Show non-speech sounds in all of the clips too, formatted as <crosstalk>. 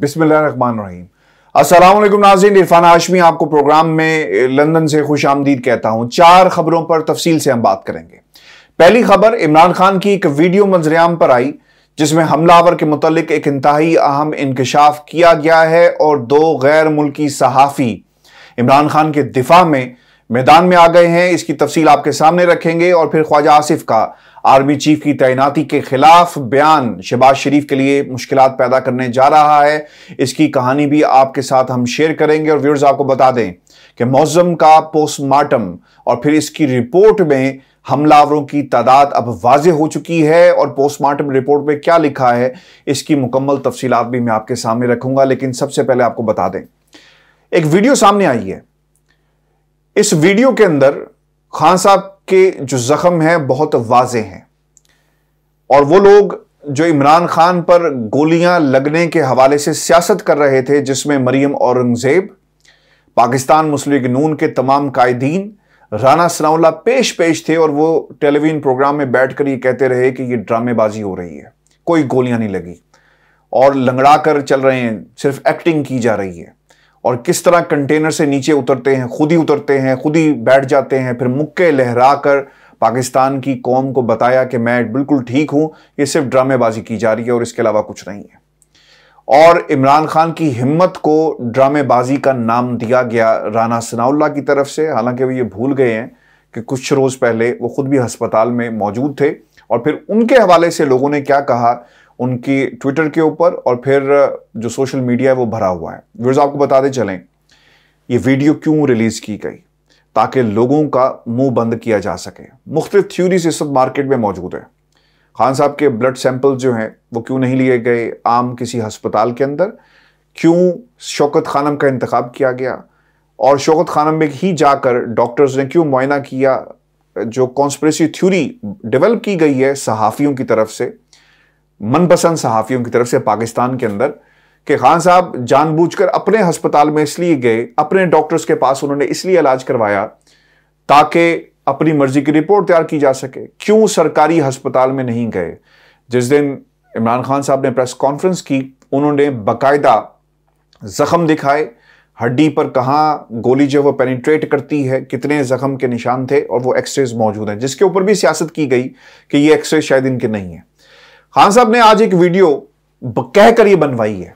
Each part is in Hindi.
बिसमान रहीम असलम नाजीन इरफान हाशमी आपको प्रोग्राम में लंदन से खुश आमदीद कहता हूँ चार खबरों पर तफसील से हम बात करेंगे पहली खबर इमरान खान की एक वीडियो मंजरेआम पर आई जिसमें हमलावर के मुतलिक एक इंतहाई अहम इंकशाफ किया गया है और दो गैर मुल्की सहाफ़ी इमरान खान के दिफा में मैदान में आ गए हैं इसकी तफसील आपके सामने रखेंगे और फिर ख्वाजा आसिफ का आर्मी चीफ की तैनाती के खिलाफ बयान शहबाज शरीफ के लिए मुश्किल पैदा करने जा रहा है इसकी कहानी भी आपके साथ हम शेयर करेंगे और व्यूर्स आपको बता दें कि मौजम का पोस्टमार्टम और फिर इसकी रिपोर्ट में हमलावरों की तादाद अब वाज हो चुकी है और पोस्टमार्टम रिपोर्ट में क्या लिखा है इसकी मुकम्मल तफसीत भी मैं आपके सामने रखूंगा लेकिन सबसे पहले आपको बता दें एक वीडियो सामने आई है इस वीडियो के अंदर खान साहब के जो जख्म हैं बहुत वाजे हैं और वो लोग जो इमरान खान पर गोलियां लगने के हवाले से सियासत कर रहे थे जिसमें मरियम औरंगजेब पाकिस्तान मुस्लिम नून के तमाम कायदीन राना सनाउल्ला पेश पेश थे और वो टेलीविजन प्रोग्राम में बैठकर ये कहते रहे कि ये ड्रामेबाजी हो रही है कोई गोलियां नहीं लगी और लंगड़ा कर चल रहे हैं सिर्फ एक्टिंग की जा रही है और किस तरह कंटेनर से नीचे उतरते हैं खुद ही उतरते हैं खुद ही बैठ जाते हैं फिर मुक्के लहरा कर पाकिस्तान की कौम को बताया कि मैं बिल्कुल ठीक हूं ये सिर्फ ड्रामेबाजी की जा रही है और इसके अलावा कुछ नहीं है और इमरान खान की हिम्मत को ड्रामेबाजी का नाम दिया गया राना सनाउल्ला की तरफ से हालांकि वो ये भूल गए हैं कि कुछ रोज़ पहले वो खुद भी अस्पताल में मौजूद थे और फिर उनके हवाले से लोगों ने क्या कहा उनकी ट्विटर के ऊपर और फिर जो सोशल मीडिया है वो भरा हुआ है व्यूर्स आपको बताते चलें ये वीडियो क्यों रिलीज़ की गई ताकि लोगों का मुंह बंद किया जा सके मुख्तलिफ थ्यूरीज इस वक्त मार्केट में मौजूद है खान साहब के ब्लड सैंपल जो हैं वो क्यों नहीं लिए गए आम किसी हस्पताल के अंदर क्यों शौकत खानम का इंतखब किया गया और शौकत खानम में ही जाकर डॉक्टर्स ने क्यों मुआयना किया जो कॉन्स्परेसी थ्यूरी डेवलप की गई है सहाफ़ियों की तरफ से मनपसंद सहाफ़ियों की तरफ से पाकिस्तान के अंदर कि खान साहब जानबूझकर अपने अस्पताल में इसलिए गए अपने डॉक्टर्स के पास उन्होंने इसलिए इलाज करवाया ताकि अपनी मर्जी की रिपोर्ट तैयार की जा सके क्यों सरकारी अस्पताल में नहीं गए जिस दिन इमरान खान साहब ने प्रेस कॉन्फ्रेंस की उन्होंने बाकायदा जख्म दिखाए हड्डी पर कहाँ गोली जो वो पेनिट्रेट करती है कितने जख्म के निशान थे और वो एक्सरेज मौजूद हैं जिसके ऊपर भी सियासत की गई कि ये एक्सरेज शायद इनके नहीं है खान साहब ने आज एक वीडियो कहकर ये बनवाई है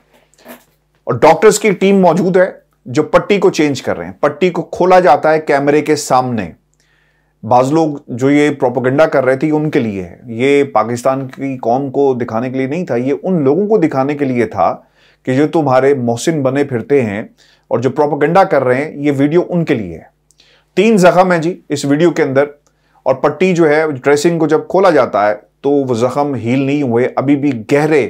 और डॉक्टर्स की टीम मौजूद है जो पट्टी को चेंज कर रहे हैं पट्टी को खोला जाता है कैमरे के सामने बाज लोग जो ये प्रोपोगंडा कर रहे थे उनके लिए है ये पाकिस्तान की कौम को दिखाने के लिए नहीं था ये उन लोगों को दिखाने के लिए था कि जो तुम्हारे मोहसिन बने फिरते हैं और जो प्रोपोगंडा कर रहे हैं ये वीडियो उनके लिए है तीन जख्म है जी इस वीडियो के अंदर और पट्टी जो है ड्रेसिंग को जब खोला जाता है तो वो ज़ख़म हील नहीं हुए अभी भी गहरे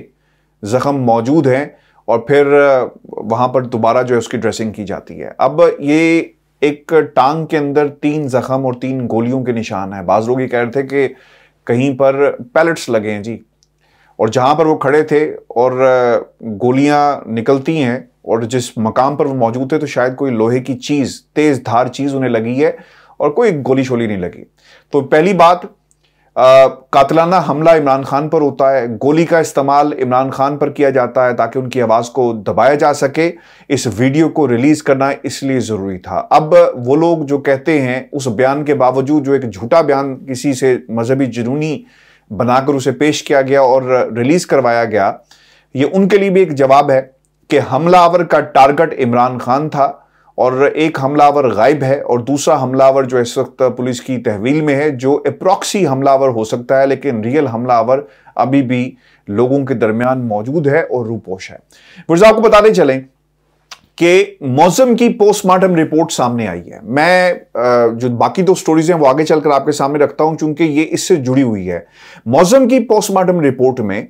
ज़ख़म मौजूद हैं और फिर वहाँ पर दोबारा जो है उसकी ड्रेसिंग की जाती है अब ये एक टांग के अंदर तीन ज़ख़म और तीन गोलियों के निशान हैं बाज़ लोग ये कह रहे थे कि कहीं पर पैलेट्स लगे हैं जी और जहाँ पर वो खड़े थे और गोलियाँ निकलती हैं और जिस मकाम पर वो मौजूद थे तो शायद कोई लोहे की चीज़ तेज़ धार चीज़ उन्हें लगी है और कोई गोली शोली नहीं लगी तो पहली बात कातलाना हमला इमरान खान पर होता है गोली का इस्तेमाल इमरान खान पर किया जाता है ताकि उनकी आवाज़ को दबाया जा सके इस वीडियो को रिलीज़ करना इसलिए ज़रूरी था अब वो लोग जो कहते हैं उस बयान के बावजूद जो एक झूठा बयान किसी से मजहबी जुनूनी बनाकर उसे पेश किया गया और रिलीज़ करवाया गया ये उनके लिए भी एक जवाब है कि हमलावर का टारगेट इमरान खान था और एक हमलावर गायब है और दूसरा हमलावर जो इस वक्त पुलिस की तहवील में है जो अप्रॉक्सी हमलावर हो सकता है लेकिन रियल हमलावर अभी भी लोगों के दरमियान मौजूद है और रूपोश है मिर्जा आपको बताते चलें कि मौसम की पोस्टमार्टम रिपोर्ट सामने आई है मैं जो बाकी दो स्टोरीज हैं वो आगे चलकर आपके सामने रखता हूं चूंकि ये इससे जुड़ी हुई है मौसम की पोस्टमार्टम रिपोर्ट में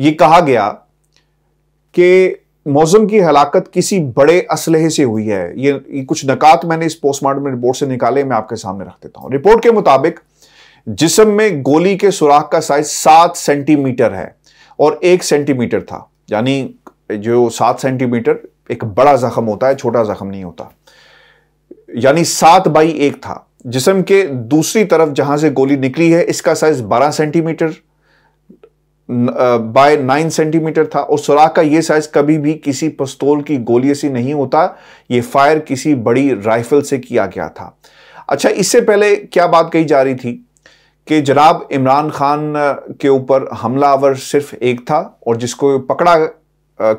ये कहा गया कि मौजम की हलाकत किसी बड़े असलहे से हुई है ये, ये कुछ नकात मैंने इस पोस्टमार्टम रिपोर्ट से निकाले मैं आपके सामने रख देता हूं रिपोर्ट के मुताबिक जिसम में गोली के सुराख का साइज सात सेंटीमीटर है और एक सेंटीमीटर था यानी जो सात सेंटीमीटर एक बड़ा जख्म होता है छोटा जख्म नहीं होता यानी सात बाई एक था जिसम के दूसरी तरफ जहां से गोली निकली है इसका साइज बारह सेंटीमीटर बाय नाइन सेंटीमीटर था और सुराख का यह साइज कभी भी किसी पस्तौल की गोली से नहीं होता ये फायर किसी बड़ी राइफल से किया गया था अच्छा इससे पहले क्या बात कही जा रही थी कि जनाब इमरान खान के ऊपर हमलावर सिर्फ एक था और जिसको पकड़ा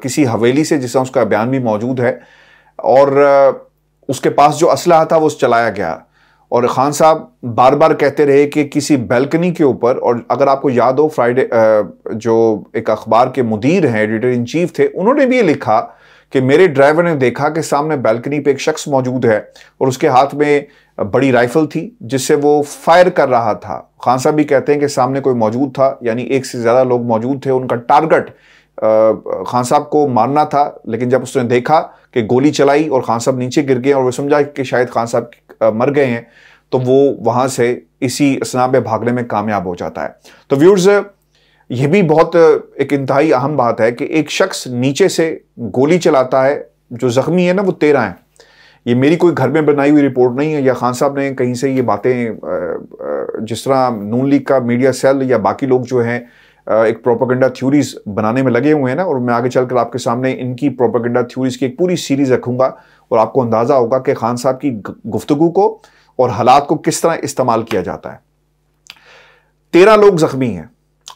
किसी हवेली से जिसका उसका बयान भी मौजूद है और उसके पास जो असलाह था वो चलाया गया और ख़ान साहब बार बार कहते रहे कि किसी बैल्कनी के ऊपर और अगर आपको याद हो फ्राइडे जो एक अखबार के मुदीर हैं एडिटर इन चीफ थे उन्होंने भी ये लिखा कि मेरे ड्राइवर ने देखा कि सामने बैल्कनी पे एक शख्स मौजूद है और उसके हाथ में बड़ी राइफल थी जिससे वो फायर कर रहा था खान साहब भी कहते हैं कि सामने कोई मौजूद था यानी एक से ज़्यादा लोग मौजूद थे उनका टारगेट खान साहब को मारना था लेकिन जब उसने देखा कि गोली चलाई और खान साहब नीचे गिर गए और वो समझा कि शायद खान साहब मर गए हैं तो वो वहाँ से इसी स्नाब में भागने में कामयाब हो जाता है तो व्यूर्स यह भी बहुत एक इंतहाई अहम बात है कि एक शख्स नीचे से गोली चलाता है जो ज़ख्मी है ना वो तेरह है ये मेरी कोई घर में बनाई हुई रिपोर्ट नहीं है या खान साहब ने कहीं से ये बातें जिस तरह नून लीग का मीडिया सेल या बाकी लोग जो हैं एक प्रोपागेंडा थ्योरीज बनाने में लगे हुए हैं ना और मैं आगे चलकर आपके सामने इनकी प्रोपागेंडा थ्योरीज की एक पूरी सीरीज रखूंगा और आपको अंदाज़ा होगा कि खान साहब की गुफ्तगु को और हालात को किस तरह इस्तेमाल किया जाता है तेरह लोग जख्मी हैं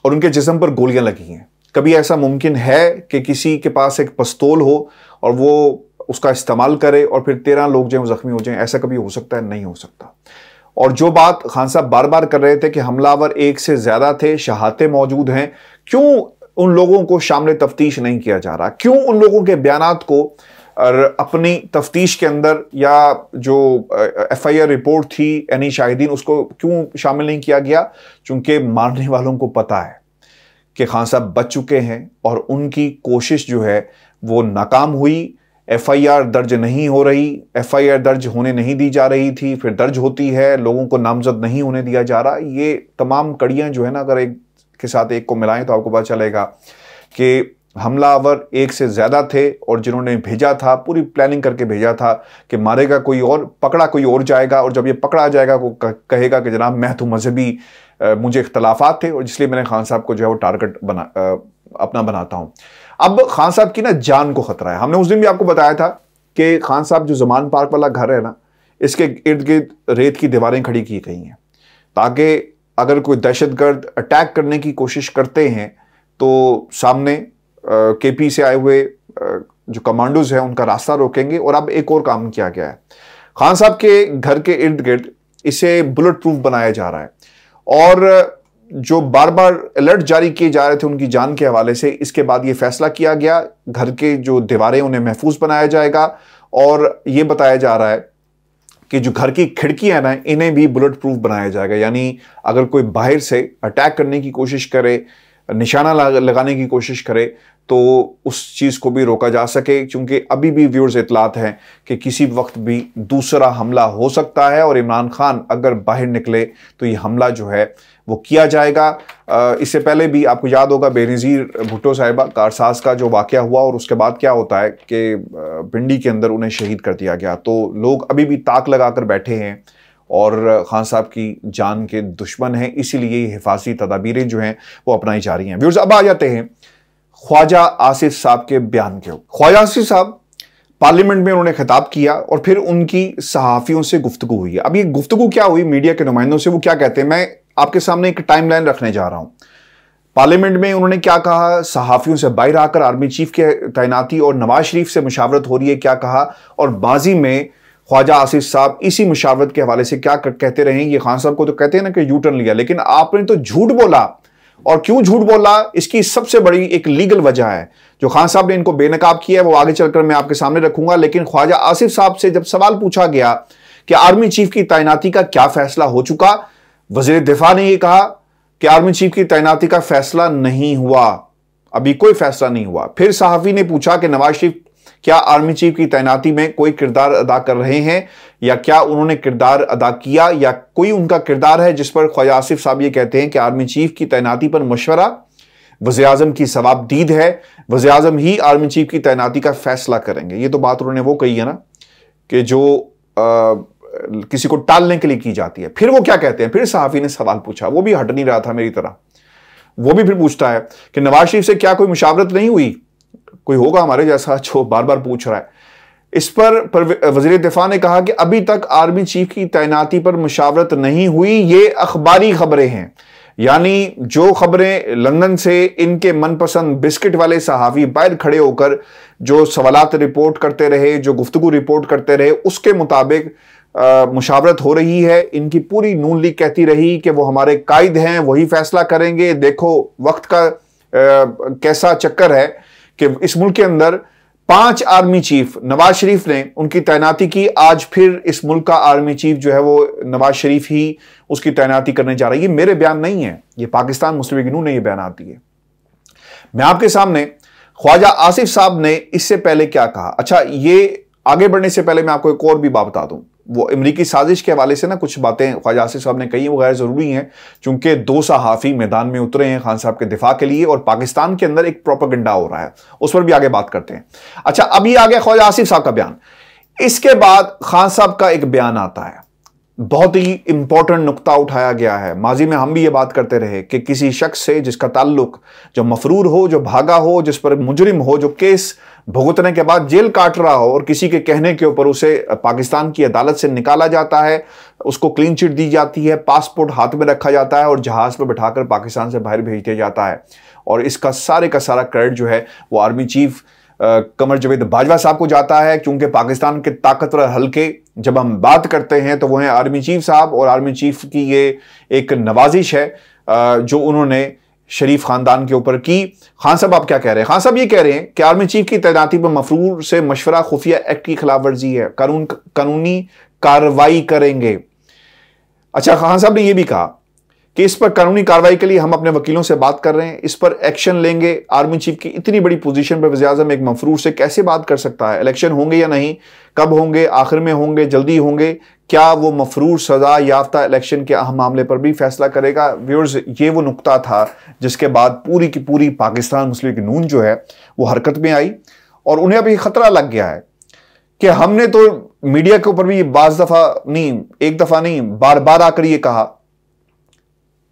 और उनके जिसम पर गोलियां लगी हैं कभी ऐसा मुमकिन है कि किसी के पास एक पस्तौल हो और वो उसका इस्तेमाल करे और फिर तेरह लोग जो जख्मी हो जाए ऐसा कभी हो सकता है नहीं हो सकता और जो बात खान साहब बार बार कर रहे थे कि हमलावर एक से ज़्यादा थे शहादतें मौजूद हैं क्यों उन लोगों को शामिल तफ्तीश नहीं किया जा रहा क्यों उन लोगों के बयान को और अपनी तफ्तीश के अंदर या जो एफ आई आर रिपोर्ट थी एनी शाहिदीन उसको क्यों शामिल नहीं किया गया चूंकि मारने वालों को पता है कि खान साहब बच चुके हैं और उनकी कोशिश जो है वो नाकाम हुई एफआईआर दर्ज नहीं हो रही एफआईआर दर्ज होने नहीं दी जा रही थी फिर दर्ज होती है लोगों को नामजद नहीं होने दिया जा रहा ये तमाम कड़ियाँ जो है ना अगर एक के साथ एक को मिलाएं तो आपको पता चलेगा कि हमलावर एक से ज़्यादा थे और जिन्होंने भेजा था पूरी प्लानिंग करके भेजा था कि मारेगा कोई और पकड़ा कोई और जाएगा और जब ये पकड़ा जाएगा वो तो कहेगा कि जनाब मैं तो मजहबी मुझे इख्तलाफात थे और इसलिए मैंने खान साहब को जो है वो टारगेट बना अपना बनाता हूँ अब खान साहब की ना जान को खतरा है हमने उस दिन भी आपको बताया था कि खान साहब जो जमान पार्क वाला घर है ना इसके इर्द गिर्द रेत की दीवारें खड़ी की गई हैं ताकि अगर कोई दहशतगर्द अटैक करने की कोशिश करते हैं तो सामने के पी से आए हुए जो कमांडोज हैं उनका रास्ता रोकेंगे और अब एक और काम किया गया है खान साहब के घर के इर्द गिर्द इसे बुलेट प्रूफ बनाया जा रहा है और जो बार बार अलर्ट जारी किए जा रहे थे उनकी जान के हवाले से इसके बाद ये फैसला किया गया घर के जो दीवारें उन्हें महफूज बनाया जाएगा और ये बताया जा रहा है कि जो घर की खिड़कियां ना इन्हें भी बुलेट प्रूफ बनाया जाएगा यानी अगर कोई बाहर से अटैक करने की कोशिश करे निशाना लगाने की कोशिश करे तो उस चीज़ को भी रोका जा सके क्योंकि अभी भी व्यूअर्स इतलात हैं कि किसी वक्त भी दूसरा हमला हो सकता है और इमरान खान अगर बाहर निकले तो ये हमला जो है वो किया जाएगा इससे पहले भी आपको याद होगा बेनज़ीर भुट्टो साहिबा कारसाज का जो वाक़ हुआ और उसके बाद क्या होता है कि पिंडी के अंदर उन्हें शहीद कर दिया गया तो लोग अभी भी ताक लगा कर बैठे हैं और खान साहब की जान के दुश्मन हैं इसीलिए हिफाजी तदाबीरें जो हैं वो अपनाई जा रही हैं व्यूर्स अब आ जाते हैं ख्वाजा आसिफ साहब के बयान के ऊपर ख्वाजा आसिफ साहब पार्लियामेंट में उन्होंने खिताब किया और फिर उनकी सहाफ़ियों से गुफ्तु हुई अब ये गुफ्तु क्या हुई मीडिया के नुमाइंदों से वो क्या कहते हैं मैं आपके सामने एक टाइमलाइन रखने जा रहा हूं पार्लियामेंट में उन्होंने क्या कहा सहाफ़ियों से बाहर आकर आर्मी चीफ के तैनाती और नवाज शरीफ से मुशावरत हो रही है क्या कहा और बाजी में ख्वाजा आसिफ साहब इसी मुशावरत के हवाले से क्या कहते रहे ये खान साहब को तो कहते हैं ना कि यू टर्न लिया लेकिन आपने तो झूठ बोला और क्यों झूठ बोला इसकी सबसे बड़ी एक लीगल वजह है जो खान साहब ने इनको बेनकाब किया है वो आगे चलकर मैं आपके सामने रखूंगा लेकिन ख्वाजा आसिफ साहब से जब सवाल पूछा गया कि आर्मी चीफ की तैनाती का क्या फैसला हो चुका वजीर दिफा ने यह कहा कि आर्मी चीफ की तैनाती का फैसला नहीं हुआ अभी कोई फैसला नहीं हुआ फिर सहाफी ने पूछा कि नवाज शरीफ क्या आर्मी चीफ की तैनाती में कोई किरदार अदा कर रहे हैं या क्या उन्होंने किरदार अदा किया या कोई उनका किरदार है जिस पर ख्वाजा आसिफ साहब ये कहते हैं कि आर्मी चीफ की तैनाती पर मशवरा वजे अजम की सवाबदीद है वजे अजम ही आर्मी चीफ की तैनाती का फैसला करेंगे ये तो बात उन्होंने वो कही है ना कि जो आ, किसी को टालने के लिए की जाती है फिर वो क्या कहते हैं फिर सहाफ़ी ने सवाल पूछा वो भी हट नहीं रहा था मेरी तरह वो भी फिर पूछता है कि नवाज शरीफ से क्या कोई मुशावरत नहीं हुई कोई होगा हमारे जैसा जो बार बार पूछ रहा है इस पर, पर वजीर दिफा ने कहा कि अभी तक आर्मी चीफ की तैनाती पर मुशावरत नहीं हुई ये अखबारी खबरें हैं यानी जो खबरें लंदन से इनके मनपसंद बिस्किट वाले सहाफ़ी बैर खड़े होकर जो सवालत रिपोर्ट करते रहे जो गुफ्तु रिपोर्ट करते रहे उसके मुताबिक मुशावरत हो रही है इनकी पूरी नून लीग कहती रही कि वो हमारे कायद हैं वही फैसला करेंगे देखो वक्त का आ, कैसा चक्कर है कि इस मुल्क के अंदर पांच आर्मी चीफ नवाज शरीफ ने उनकी तैनाती की आज फिर इस मुल्क का आर्मी चीफ जो है वो नवाज शरीफ ही उसकी तैनाती करने जा रही है ये मेरे बयान नहीं है ये पाकिस्तान मुस्लिम लीग ने यह बयान आती है मैं आपके सामने ख्वाजा आसिफ साहब ने इससे पहले क्या कहा अच्छा ये आगे बढ़ने से पहले मैं आपको एक और भी बात बता दूं वो अमरीकी साजिश के हवाले से ना कुछ बातें ख्वाजा आसिफ साहब ने कही वो गैर ज़रूरी हैं चूंकि दो सहाफ़ी मैदान में उतरे हैं खान साहब के दिफा के लिए और पाकिस्तान के अंदर एक प्रोपागेंडा हो रहा है उस पर भी आगे बात करते हैं अच्छा अभी आ गया ख्वाजा आसिफ साहब का बयान इसके बाद खान साहब का एक बयान आता है बहुत ही इंपॉर्टेंट नुकता उठाया गया है माजी में हम भी ये बात करते रहे कि किसी शख्स से जिसका ताल्लुक जो मफरूर हो जो भागा हो जिस पर मुजरिम हो जो केस भुगतने के बाद जेल काट रहा हो और किसी के कहने के ऊपर उसे पाकिस्तान की अदालत से निकाला जाता है उसको क्लीन चिट दी जाती है पासपोर्ट हाथ में रखा जाता है और जहाज़ पर बैठाकर पाकिस्तान से बाहर भेज दिया जाता है और इसका सारे का सारा क्रेडिट जो है वो आर्मी चीफ़ कमर जवेद बाजवा साहब को जाता है क्योंकि पाकिस्तान के ताकतवर हल्के जब हम बात करते हैं तो वो हैं आर्मी चीफ साहब और आर्मी चीफ की ये एक नवाजिश है जो उन्होंने शरीफ खानदान के ऊपर की खान साहब आप क्या कह रहे हैं खान साहब ये कह रहे हैं कि आर्मी चीफ की तैनाती पर मफरूर से मशवरा खुफिया एक्ट की खिलाफ वर्जी है कानून कानूनी कार्रवाई करेंगे अच्छा खान साहब ने यह भी कहा कि इस पर कानूनी कार्रवाई के लिए हम अपने वकीलों से बात कर रहे हैं इस पर एक्शन लेंगे आर्मी चीफ की इतनी बड़ी पोजीशन पर वजी अजम एक मफरूर से कैसे बात कर सकता है इलेक्शन होंगे या नहीं कब होंगे आखिर में होंगे जल्दी होंगे क्या वो मफरूर सजा याफ्ता इलेक्शन के अहम मामले पर भी फैसला करेगा व्यूर्स ये वो नुकता था जिसके बाद पूरी की पूरी पाकिस्तान मुस्लिम नून जो है वो हरकत में आई और उन्हें अब ये खतरा लग गया है कि हमने तो मीडिया के ऊपर भी बाज दफ़ा नहीं एक दफ़ा नहीं बार बार आकर ये कहा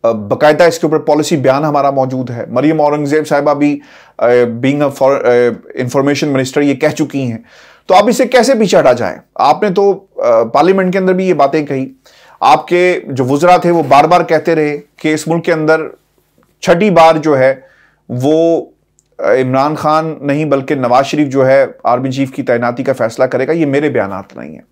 बकायदा इसके ऊपर पॉलिसी बयान हमारा मौजूद है मरियम औरंगजेब साहिबा भी बींग इंफॉर्मेशन मिनिस्टर ये कह चुकी हैं तो आप इसे कैसे पीछे हटा जाए आपने तो पार्लियामेंट के अंदर भी ये बातें कही आपके जो वजरा थे वो बार बार कहते रहे कि इस मुल्क के अंदर छठी बार जो है वो इमरान खान नहीं बल्कि नवाज शरीफ जो है आर्मी चीफ की तैनाती का फैसला करेगा ये मेरे बयान नहीं है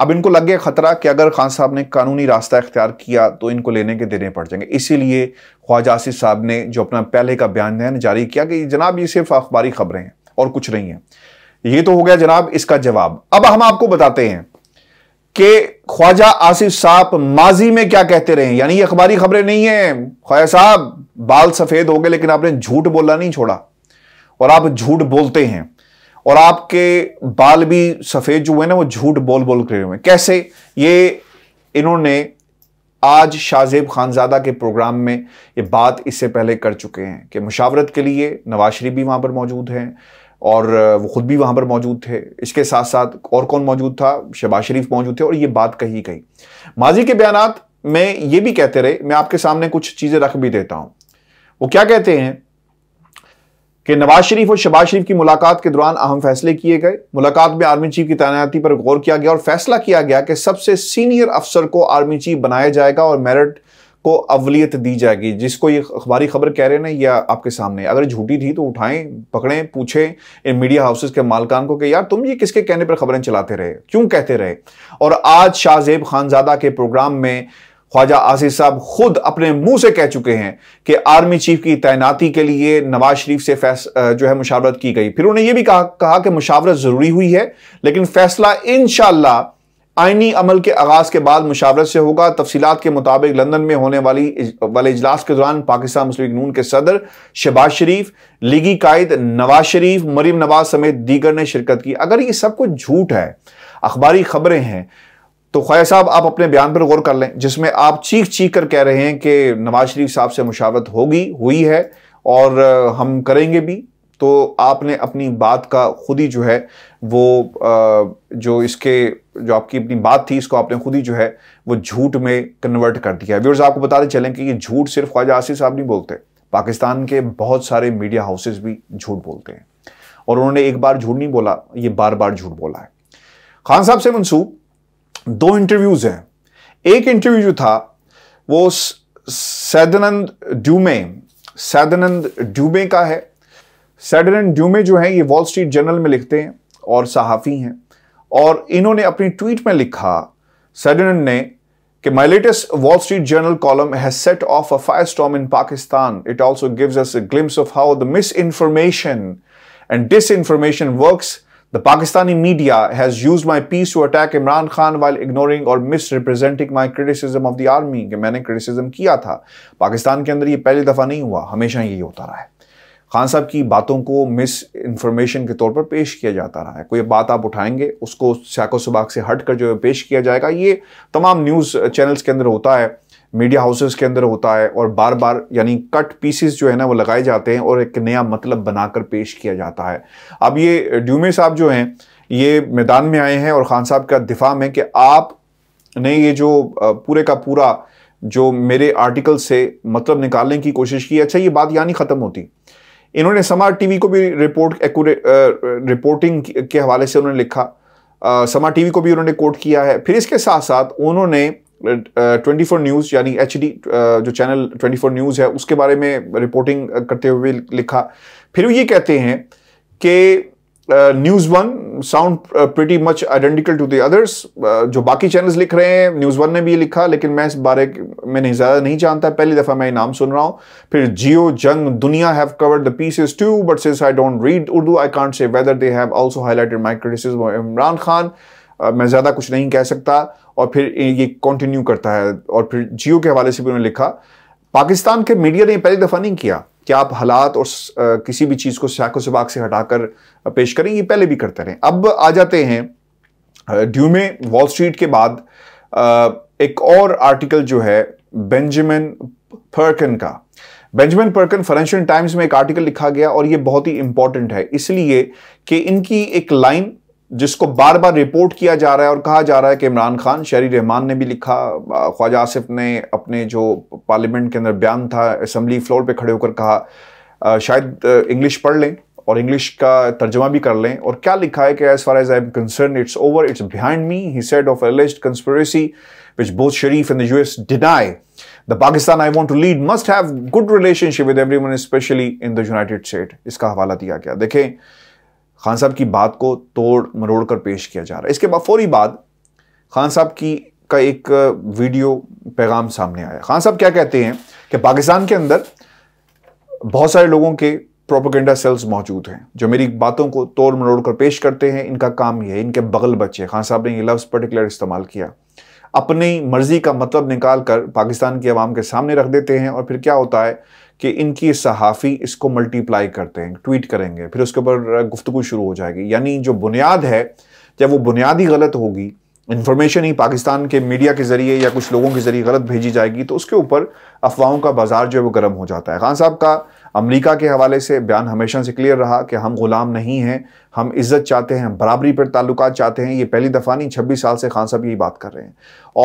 अब इनको लग गया खतरा कि अगर खान साहब ने कानूनी रास्ता इख्तियार किया तो इनको लेने के देने पड़ जाएंगे इसीलिए ख्वाजा आसिफ साहब ने जो अपना पहले का बयान दिया जारी किया कि जनाब ये सिर्फ अखबारी खबरें हैं और कुछ नहीं है ये तो हो गया जनाब इसका जवाब अब हम आपको बताते हैं कि ख्वाजा आसिफ साहब माजी में क्या कहते रहे यानी ये अखबारी खबरें नहीं है ख्वाजा साहब बाल सफेद हो गए लेकिन आपने झूठ बोलना नहीं छोड़ा और आप झूठ बोलते हैं और आपके बाल भी सफ़ेद जो हुए ना वो झूठ बोल बोल रहे हुए कैसे ये इन्होंने आज शाहजेब खानजादा के प्रोग्राम में ये बात इससे पहले कर चुके हैं कि मुशावरत के लिए नवाज शरीफ भी वहाँ पर मौजूद हैं और वो ख़ुद भी वहाँ पर मौजूद थे इसके साथ साथ और कौन मौजूद था शहबाज शरीफ मौजूद थे और ये बात कही गई माजी के बयान में ये भी कहते रहे मैं आपके सामने कुछ चीज़ें रख भी देता हूँ वो क्या कहते हैं कि नवाज शरीफ और शबाज शरीफ की मुलाकात के दौरान अहम फैसले किए गए मुलाकात में आर्मी चीफ की तैनाती पर गौर किया गया और फैसला किया गया कि सबसे सीनियर अफसर को आर्मी चीफ बनाया जाएगा और मेरिट को अवलियत दी जाएगी जिसको ये अखबारी खबर कह रहे हैं या आपके सामने अगर झूठी थी तो उठाएं पकड़ें पूछें इन मीडिया हाउसेस के मालकान को कि यार तुम ये किसके कहने पर खबरें चलाते रहे क्यों कहते रहे और आज शाहजेब खानजादा के प्रोग्राम में ख्वाजा आसिफ साहब खुद अपने मुंह से कह चुके हैं कि आर्मी चीफ की तैनाती के लिए नवाज शरीफ से फैस जो है मुशावरत की गई फिर उन्होंने ये भी कहा कहा कि मुशावरत ज़रूरी हुई है लेकिन फैसला इन आइनी अमल के आगाज़ के बाद मुशावरत से होगा तफसीत के मुताबिक लंदन में होने वाली वाले इजलास के दौरान पाकिस्तान मुस्लिम नून के सदर शहबाज शरीफ लीगी कायद नवाज शरीफ मरीम नवाज समेत दीगर ने शिरकत की अगर ये सब कुछ झूठ है अखबारी खबरें हैं तो ख्वाजा साहब आप अपने बयान पर गौर कर लें जिसमें आप चीख चीख कर कह रहे हैं कि नवाज शरीफ साहब से मुशावत होगी हुई है और हम करेंगे भी तो आपने अपनी बात का खुद ही जो है वो जो इसके जो आपकी अपनी बात थी इसको आपने खुद ही जो है वो झूठ में कन्वर्ट कर दिया है व्यवर्स आपको बताते चलें कि ये झूठ सिर्फ ख्वाजा आसिफ साहब नहीं बोलते पाकिस्तान के बहुत सारे मीडिया हाउसेस भी झूठ बोलते हैं और उन्होंने एक बार झूठ नहीं बोला ये बार बार झूठ बोला है खान साहब से मनसूब दो इंटरव्यूज हैं एक इंटरव्यू जो था वो सैदनंद ड्यूमे सैदानंद ड्यूमे का है सैदनंद ड्यूमे जो है ये वॉल स्ट्रीट जर्नल में लिखते हैं और सहाफ़ी हैं और इन्होंने अपनी ट्वीट में लिखा सैदनंद ने कि my latest Wall Street Journal column has set off a fire storm in Pakistan it also gives us a glimpse of how the misinformation and disinformation works The Pakistani media has used my piece to attack Imran Khan while ignoring or misrepresenting my criticism of the army कि मैंने क्रिटिसिज्म किया था पाकिस्तान के अंदर ये पहली दफ़ा नहीं हुआ हमेशा यही होता रहा है खान साहब की बातों को मिस इन्फॉर्मेशन के तौर पर पेश किया जाता रहा है कोई बात आप उठाएंगे उसको सैको सबाक से हट कर जो पेश किया जाएगा ये तमाम न्यूज़ चैनल्स के अंदर होता है मीडिया हाउसेस के अंदर होता है और बार बार यानी कट पीसेस जो है ना वो लगाए जाते हैं और एक नया मतलब बनाकर पेश किया जाता है अब ये ड्यूमे साहब जो हैं ये मैदान में आए हैं और ख़ान साहब का दिफा है कि आप ने ये जो पूरे का पूरा जो मेरे आर्टिकल से मतलब निकालने की कोशिश की अच्छा ये बात यानी ख़त्म होती इन्होंने समाज टीवी को भी रिपोर्ट एक रिपोर्टिंग के हवाले से उन्होंने लिखा समा टीवी को भी उन्होंने कोट किया है फिर इसके साथ साथ उन्होंने ट्वेंटी फोर न्यूज़ यानी एच डी uh, जो चैनल ट्वेंटी फोर न्यूज़ है उसके बारे में रिपोर्टिंग uh, करते हुए लिखा फिर ये कहते हैं कि news one sound pretty much identical to the others जो बाकी चैनल्स लिख रहे हैं न्यूज़ वन ने भी ये लिखा लेकिन मैं इस बारे में नहीं ज़्यादा नहीं जानता पहली दफ़ा मैं ये नाम सुन रहा हूँ फिर Geo Jang Dunya have covered the pieces too but since I don't read Urdu I can't say whether they have also highlighted my criticism Imran Khan मैं ज़्यादा कुछ नहीं कह सकता और फिर ये कंटिन्यू करता है और फिर जियो के हवाले से भी उन्होंने लिखा पाकिस्तान के मीडिया ने पहली दफ़ा नहीं किया कि आप हालात और किसी भी चीज़ को सैको सबाक से हटाकर पेश करें ये पहले भी करते रहें अब आ जाते हैं ड्यूमे वॉल स्ट्रीट के बाद एक और आर्टिकल जो है बेंजामिन फर्कन का बेंजामिन पर्कन फाइनेंशियल टाइम्स में एक आर्टिकल लिखा गया और ये बहुत ही इंपॉर्टेंट है इसलिए कि इनकी एक लाइन जिसको बार बार रिपोर्ट किया जा रहा है और कहा जा रहा है कि इमरान खान शेरी रहमान ने भी लिखा ख्वाजा आसिफ ने अपने जो पार्लियामेंट के अंदर बयान था असम्बली फ्लोर पे खड़े होकर कहा शायद इंग्लिश पढ़ लें और इंग्लिश का तर्जमा भी कर लें और क्या लिखा है कि as far as I am concern it's over it's behind me he said of alleged conspiracy which both Sharif in the US deny the Pakistan I want to lead must have good relationship with everyone specially in the United State इसका हवाला दिया गया देखें खान साहब की बात को तोड़ मरोड़ कर पेश किया जा रहा है इसके बाद फौरी बाद खान साहब की का एक वीडियो पैगाम सामने आया खान साहब क्या कहते हैं कि पाकिस्तान के अंदर बहुत सारे लोगों के प्रोपोगेंडा सेल्स मौजूद हैं जो मेरी बातों को तोड़ मरोड़ कर पेश करते हैं इनका काम यह है इनके बगल बच्चे खान साहब ने ये लफ्ज़ पर्टिकुलर इस्तेमाल किया अपनी मर्ज़ी का मतलब निकाल कर पाकिस्तान की आवाम के सामने रख देते हैं और फिर क्या होता है कि इनकी सहाफ़ी इसको मल्टीप्लाई करते हैं ट्वीट करेंगे फिर उसके ऊपर गुफ्तु शुरू हो जाएगी यानी जो बुनियाद है जब वो बुनियाद ही गलत होगी इन्फॉर्मेशन ही पाकिस्तान के मीडिया के ज़रिए या कुछ लोगों के ज़रिए गलत भेजी जाएगी तो उसके ऊपर अफवाहों का बाज़ार जो है वो गर्म हो जाता है खान साहब का अमेरिका के हवाले से बयान हमेशा से क्लियर रहा कि हम गुलाम नहीं हैं हम इज्जत चाहते हैं हम बराबरी पर ताल्लुक चाहते हैं ये पहली दफ़ा नहीं छब्बीस साल से खान साहब यही बात कर रहे हैं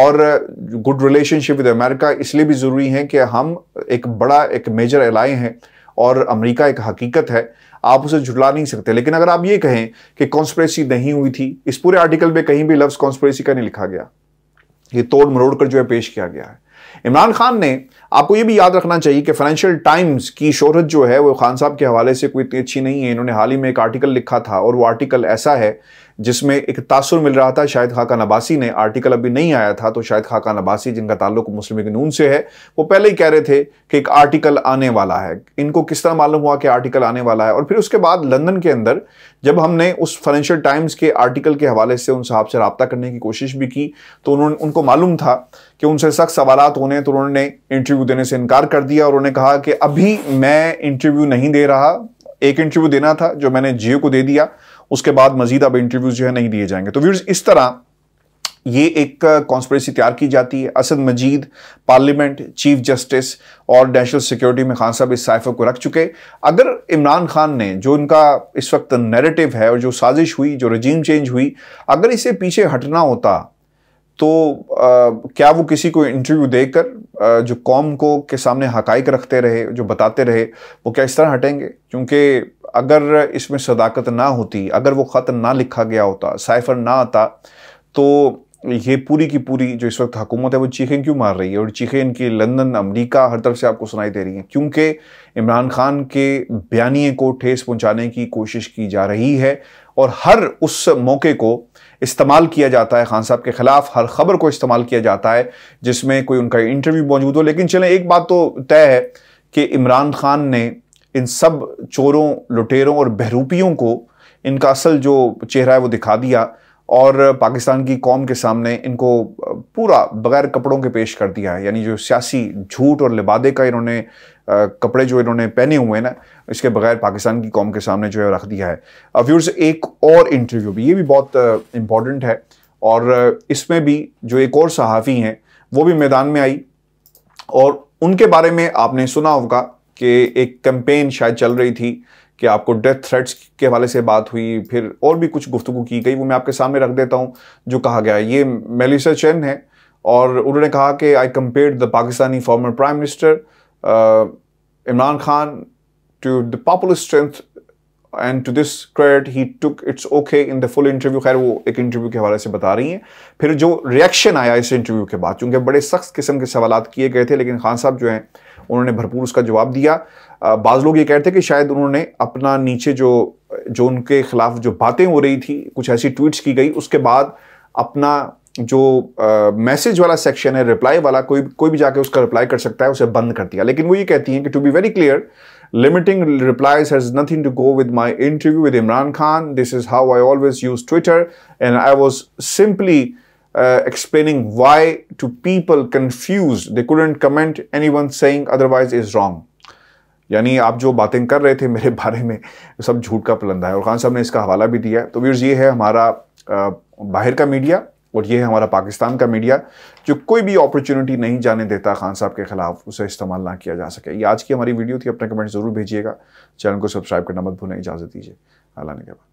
और गुड रिलेशनशिप विद अमेरिका इसलिए भी ज़रूरी है कि हम एक बड़ा एक मेजर एलाए हैं और अमेरिका एक हकीकत है आप उसे झुटला नहीं सकते लेकिन अगर आप ये कहें कि कॉन्स्परेसी नहीं हुई थी इस पूरे आर्टिकल में कहीं भी लफ्ज़ कॉन्स्परेसी का नहीं लिखा गया ये तोड़ मरोड़ कर जो है पेश किया गया है इमरान खान ने आपको ये भी याद रखना चाहिए कि फाइनेंशियल टाइम्स की शोहरत जो है वो खान साहब के हवाले से कोई इतनी अच्छी नहीं है इन्होंने हाल ही में एक आर्टिकल लिखा था और वो आर्टिकल ऐसा है जिसमें एक तासुर मिल रहा था शायद खाका नबासी ने आर्टिकल अभी नहीं आया था तो शायद खाका नबासी जिनका ताल्लुक मुस्लिम लीग नून से है वो पहले ही कह रहे थे कि एक आर्टिकल आने वाला है इनको किस तरह मालूम हुआ कि आर्टिकल आने वाला है और फिर उसके बाद लंदन के अंदर जब हमने उस फाइनेंशियल टाइम्स के आर्टिकल के हवाले से उन साहब से रबता करने की कोशिश भी की तो उन्होंने उनको मालूम था कि उनसे सख्त सवाल होने तो उन्होंने इंटरव्यू देने से इनकार कर दिया और उन्होंने कहा कि अभी मैं इंटरव्यू नहीं दे रहा एक इंटरव्यू देना था जो मैंने जियो को दे दिया उसके बाद मजीद अब इंटरव्यूज जो है नहीं दिए जाएंगे तो व्यूर्स इस तरह ये एक कॉन्स्परेसी तैयार की जाती है Asad Majeed parliament chief justice और नेशनल सिक्योरिटी में खान साहब इस साइफे को रख चुके अगर इमरान खान ने जो उनका इस वक्त नैरेटिव है और जो साजिश हुई जो रजीम चेंज हुई अगर इसे पीछे हटना होता तो आ, क्या वो किसी को इंटरव्यू देकर जो कौम को के सामने हकाइक रखते रहे जो बताते रहे वो क्या इस तरह हटेंगे क्योंकि अगर इसमें सदाकत ना होती अगर वो ख़त ना लिखा गया होता साइफर ना आता तो ये पूरी की पूरी जो इस वक्त हुकूमत है वो चीखें क्यों मार रही है और चीखें इनकी लंदन अमेरिका हर तरफ से आपको सुनाई दे रही हैं क्योंकि इमरान खान के बयानी को ठेस पहुंचाने की कोशिश की जा रही है और हर उस मौके को इस्तेमाल किया जाता है खान साहब के खिलाफ हर खबर को इस्तेमाल किया जाता है जिसमें कोई उनका इंटरव्यू मौजूद हो लेकिन चलें एक बात तो तय है कि इमरान खान ने इन सब चोरों लुटेरों और बहरूपियों को इनका असल जो चेहरा है वो दिखा दिया और पाकिस्तान की कौम के सामने इनको पूरा बगैर कपड़ों के पेश कर दिया है यानी जो सियासी झूठ और लिबादे का इन्होंने कपड़े जो इन्होंने पहने हुए हैं ना इसके बगैर पाकिस्तान की कौम के सामने जो है रख दिया है अब व्यूर्स एक और इंटरव्यू भी ये भी बहुत इम्पॉर्टेंट है और इसमें भी जो एक और सहाफ़ी हैं वो भी मैदान में आई और उनके बारे में आपने सुना होगा कि एक कैंपेन शायद चल रही थी कि आपको डेथ थ्रेट्स के हवाले से बात हुई फिर और भी कुछ गुफ्तु की गई वो मैं आपके सामने रख देता हूँ जो कहा गया ये मेलिसा चैन है और उन्होंने कहा कि I compare the Pakistani former prime minister Imran Khan to the popular strength and to this credit he took it's okay in the full interview खैर वो एक इंटरव्यू के हवाले से बता रही हैं फिर जो रिएक्शन आया इस इंटरव्यू के बाद चूंकि बड़े सख्त किस्म के सवाल किए गए थे लेकिन खान साहब जो हैं उन्होंने भरपूर उसका जवाब दिया बाज़ लोग ये कह रहे थे कि शायद उन्होंने अपना नीचे जो जो उनके ख़िलाफ़ जो बातें हो रही थी कुछ ऐसी ट्वीट्स की गई उसके बाद अपना जो मैसेज वाला सेक्शन है रिप्लाई वाला कोई कोई भी जाके उसका रिप्लाई कर सकता है उसे बंद कर दिया लेकिन वो ये कहती हैं कि to be very clear limiting replies has nothing to go with my interview with Imran Khan this is how I always use Twitter and I was simply uh, explaining why to people confused they couldn't comment anyone saying otherwise is wrong यानी आप जो बातें कर रहे थे मेरे <laughs> बारे में सब झूठ का पलंदा है और खान साहब ने इसका हवाला भी दिया है तो व्यूर्स ये है हमारा बाहर का मीडिया और ये है हमारा पाकिस्तान का मीडिया जो कोई भी अपॉर्चुनिटी नहीं जाने देता खान साहब के खिलाफ उसे इस्तेमाल ना किया जा सके ये आज की हमारी वीडियो थी अपना कमेंट ज़रूर भेजिएगा चैनल को सब्सक्राइब करना मत भूलें इजाज़त दीजिए अल्लाह ने कहा बाद